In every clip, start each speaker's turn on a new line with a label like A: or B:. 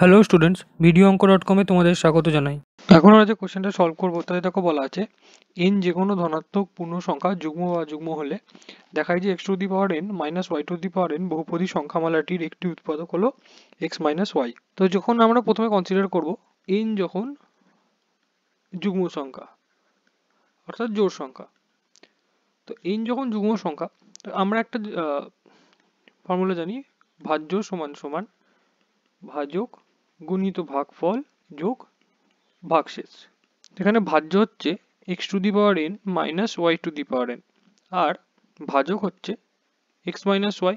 A: Hello students video Anko dot কমে তোমাদের স্বাগত জানাই এখন আমরা যে কোশ্চেনটা সলভ করবো তাতে দেখো বলা আছে এন যে কোনো ধনাত্মক পূর্ণ সংখ্যা যুগ্ম বা যুগ্ম হলে দেখায় যে X to the power N minus Y to the power N বহুপদী সংখ্যামালাটির একটি উৎপাদক হলো এক্স মাইনাস ওয়াই তো যখন আমরা প্রথমে কনসিডার করব এন যখন যুগ্ম সংখ্যা অর্থাৎ জোর সংখ্যা তো এন যখন যুগ্ম সংখ্যা আমরা একটা ফর্মুলা জানি ভাজ্য সমান সমান ভাজক গুণিত ভাগফল যোগ ভাগশেষ এখানে ভাজ্য হচ্ছে X to the power N minus Y to the power N আর ভাজক হচ্ছে X minus Y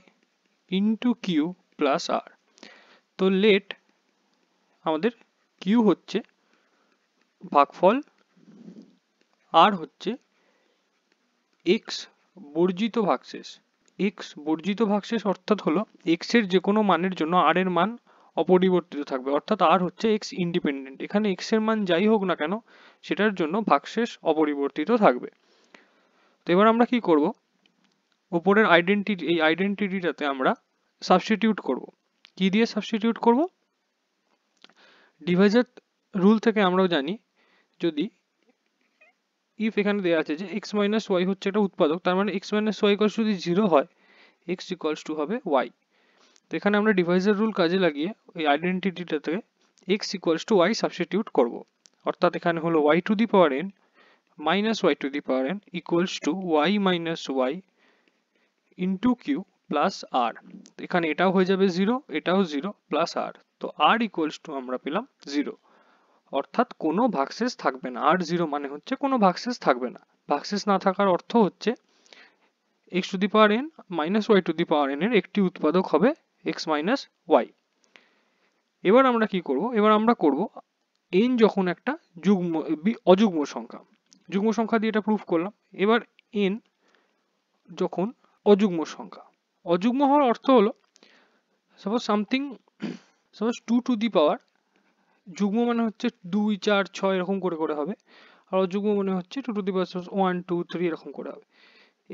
A: into Q plus R তো লেট আমাদের কিউ হচ্ছে ভাগফল আর হচ্ছে এক্স বর্জিত ভাগশেষ এক্স বর্জিত ভাগশেষ অর্থাৎ হলো এক্স এর যে কোনো মানের জন্য আর এর মান অপরিবর্তিত থাকবে অর্থাৎ আর হচ্ছে এক্স ইন্ডিপেন্ডেন্ট এখানে এক্স এর মান যাই হোক না কেন সেটার জন্য ভাগশেষ অপরিবর্তিত থাকবে তো এবার আমরা কি করব ওপরের আইডেন্টিটি এই আইডেন্টিটিটাতে আমরা সাবস্টিটিউট করব কি দিয়ে সাবস্টিটিউট করব ডিভাইজার রুল থেকে আমরাও জানি যদি ইফ এখানে দেওয়া আছে যে এক্স মাইনাস ওয়াই হচ্ছে একটা উৎপাদক তার মানে এক্স মাইনাস ওয়াই যদি জিরো হয় এক্স ইকলস টু হবে ওয়াই এখানে আমরা ডিভাইসের রুল কাজে লাগিয়ে ওই আইডেন্টিটিটাতে X equals to Y substitute করবো অর্থাৎ এখানে হলো Y to the power N minus Y to the power N equals to Y minus Y into Q plus R এখানে এটাও হয়ে যাবে জিরো এটাও জিরো প্লাস আর তো আর ইকুয়ালস টু আমরা পেলাম জিরো অর্থাৎ কোনো ভাগশেষ থাকবে না আর জিরো মানে হচ্ছে কোনো ভাগশেষ থাকবে না ভাগশেষ না থাকার অর্থ হচ্ছে X to the power N minus Y to the power N এর একটি উৎপাদক হবে এক্স মাইনাস ওয়াই এবার আমরা কি করব এবার আমরা করব এন যখন একটা যুগ্ম অযুগ্ম সংখ্যা যুগ্ম সংখ্যা দিয়ে এটা প্রুফ করলাম এবার এন যখন অযুগ্ম সংখ্যা অযুগ্ম হওয়ার অর্থ হলো suppose something suppose two to the power যুগ্ম মানে হচ্ছে দুই চার ছয় এরকম করে করে হবে আর অযুগ্ম মানে হচ্ছে two to the power one two three এরকম করে হবে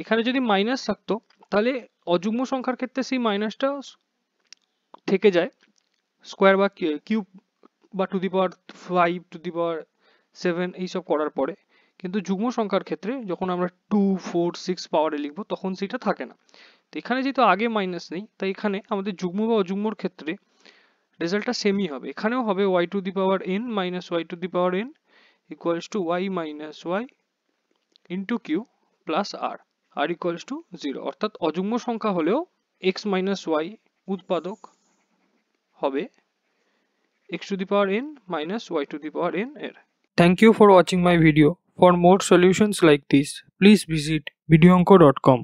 A: এখানে যদি মাইনাস থাকতো তাহলে অযুগ্ম সংখ্যার ক্ষেত্রে সেই মাইনাসটা থেকে যায় স্কোয়ার বা কিউব বা to the power five to the power seven এইসব করার পরে কিন্তু যুগ্ম সংখ্যার ক্ষেত্রে যখন আমরা টু ফোর সিক্স পাওয়ারে লিখব তখন সেটা থাকে না তো এখানে যেহেতু আগে মাইনাস নেই তাই এখানে আমাদের যুগ্ম বা অযুগ্মর ক্ষেত্রে রেজাল্টটা সেমই হবে এখানেও হবে Y to the power N minus Y to the power N equals to Y minus Y into Q plus R R equals to zero অর্থাৎ অযুগ্ম সংখ্যা হলেও এক্স মাইনাস ওয়াই উৎপাদক হবে x to the power n minus y to the power n এর thank you for watching my video For more solutions like this, please visit videoonco.com.